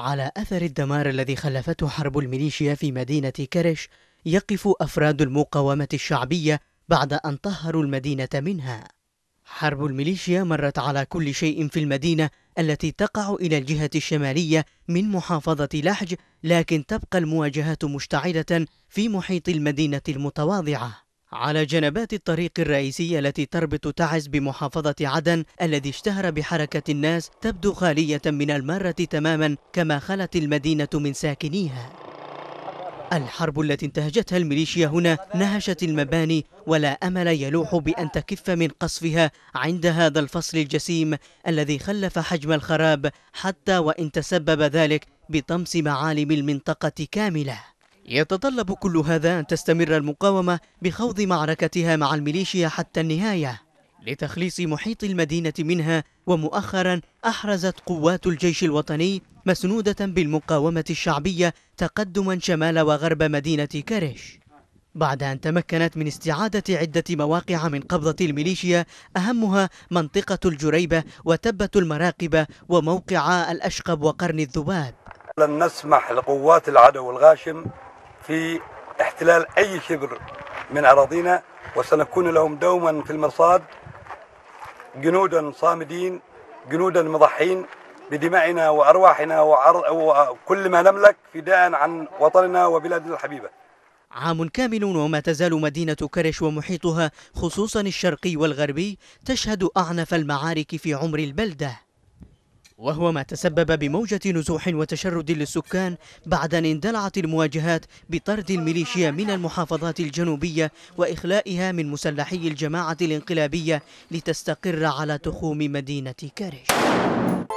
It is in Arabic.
على أثر الدمار الذي خلفته حرب الميليشيا في مدينة كرش يقف أفراد المقاومة الشعبية بعد أن طهروا المدينة منها حرب الميليشيا مرت على كل شيء في المدينة التي تقع إلى الجهة الشمالية من محافظة لحج لكن تبقى المواجهات مشتعلة في محيط المدينة المتواضعة على جنبات الطريق الرئيسي التي تربط تعز بمحافظة عدن الذي اشتهر بحركة الناس تبدو خالية من المارة تماما كما خلت المدينة من ساكنيها الحرب التي انتهجتها الميليشيا هنا نهشت المباني ولا أمل يلوح بأن تكف من قصفها عند هذا الفصل الجسيم الذي خلف حجم الخراب حتى وإن تسبب ذلك بطمس معالم المنطقة كاملة يتطلب كل هذا أن تستمر المقاومة بخوض معركتها مع الميليشيا حتى النهاية لتخليص محيط المدينة منها ومؤخرا أحرزت قوات الجيش الوطني مسنودة بالمقاومة الشعبية تقدما شمال وغرب مدينة كرش بعد أن تمكنت من استعادة عدة مواقع من قبضة الميليشيا أهمها منطقة الجريبة وتبة المراقبة وموقع الأشقب وقرن الذباب لن نسمح لقوات العدو الغاشم في احتلال أي شبر من أراضينا وسنكون لهم دوما في المرصاد جنودا صامدين جنودا مضحين بدمائنا وأرواحنا وكل ما نملك فداء عن وطننا وبلادنا الحبيبة عام كامل وما تزال مدينة كرش ومحيطها خصوصا الشرقي والغربي تشهد أعنف المعارك في عمر البلدة وهو ما تسبب بموجة نزوح وتشرد للسكان بعد أن اندلعت المواجهات بطرد الميليشيا من المحافظات الجنوبية وإخلائها من مسلحي الجماعة الانقلابية لتستقر على تخوم مدينة كارش